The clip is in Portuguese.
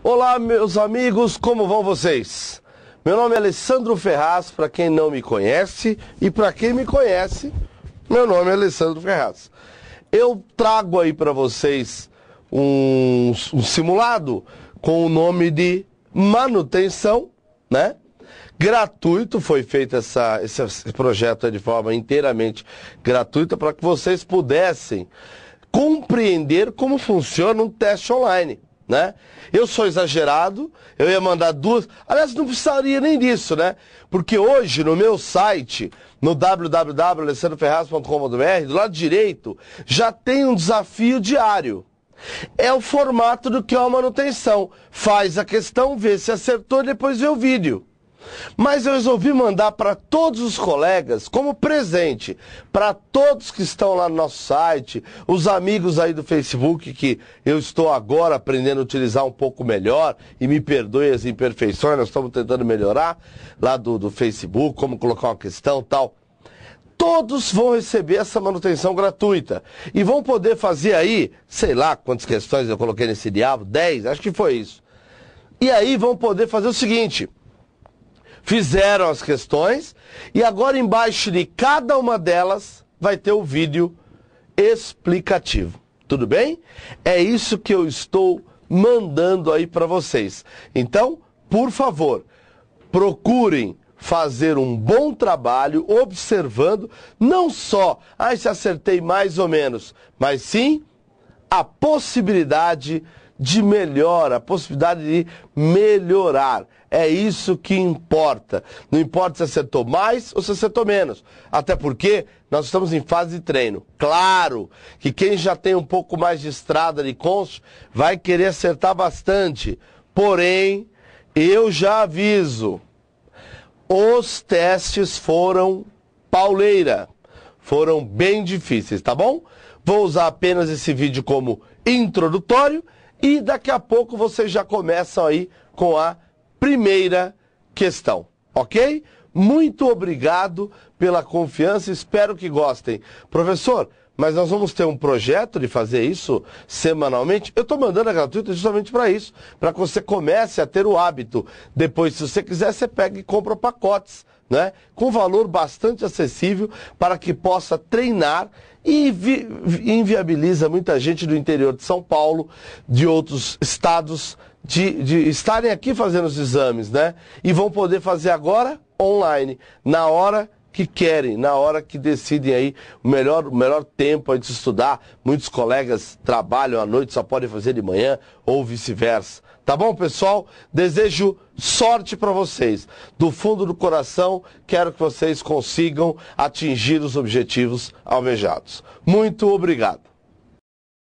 Olá, meus amigos, como vão vocês? Meu nome é Alessandro Ferraz, para quem não me conhece, e para quem me conhece, meu nome é Alessandro Ferraz. Eu trago aí para vocês um, um simulado com o nome de manutenção, né? gratuito, foi feito essa, esse projeto de forma inteiramente gratuita para que vocês pudessem compreender como funciona um teste online né? Eu sou exagerado, eu ia mandar duas. Aliás, não precisaria nem disso, né? Porque hoje no meu site, no www.alessandroferraz.com.br, do lado direito, já tem um desafio diário. É o formato do que é uma manutenção. Faz a questão, vê se acertou depois vê o vídeo. Mas eu resolvi mandar para todos os colegas como presente, para todos que estão lá no nosso site, os amigos aí do Facebook que eu estou agora aprendendo a utilizar um pouco melhor e me perdoe as imperfeições, nós estamos tentando melhorar lá do, do Facebook, como colocar uma questão tal. Todos vão receber essa manutenção gratuita e vão poder fazer aí, sei lá quantas questões eu coloquei nesse diabo, 10, acho que foi isso. E aí vão poder fazer o seguinte fizeram as questões e agora embaixo de cada uma delas vai ter o vídeo explicativo. Tudo bem? É isso que eu estou mandando aí para vocês. Então, por favor, procurem fazer um bom trabalho observando não só, ah, se acertei mais ou menos, mas sim a possibilidade de de melhora, a possibilidade de melhorar. É isso que importa. Não importa se acertou mais ou se acertou menos. Até porque nós estamos em fase de treino. Claro que quem já tem um pouco mais de estrada de consul vai querer acertar bastante. Porém, eu já aviso, os testes foram pauleira. Foram bem difíceis, tá bom? Vou usar apenas esse vídeo como introdutório e daqui a pouco vocês já começam aí com a primeira questão, ok? Muito obrigado pela confiança, espero que gostem. Professor, mas nós vamos ter um projeto de fazer isso semanalmente. Eu estou mandando a gratuita justamente para isso, para que você comece a ter o hábito. Depois, se você quiser, você pega e compra pacotes né? com valor bastante acessível para que possa treinar e inviabiliza muita gente do interior de São Paulo, de outros estados, de, de estarem aqui fazendo os exames, né? E vão poder fazer agora online, na hora que querem na hora que decidem aí o melhor, o melhor tempo aí de estudar. Muitos colegas trabalham à noite, só podem fazer de manhã ou vice-versa. Tá bom, pessoal? Desejo sorte para vocês. Do fundo do coração, quero que vocês consigam atingir os objetivos almejados. Muito obrigado.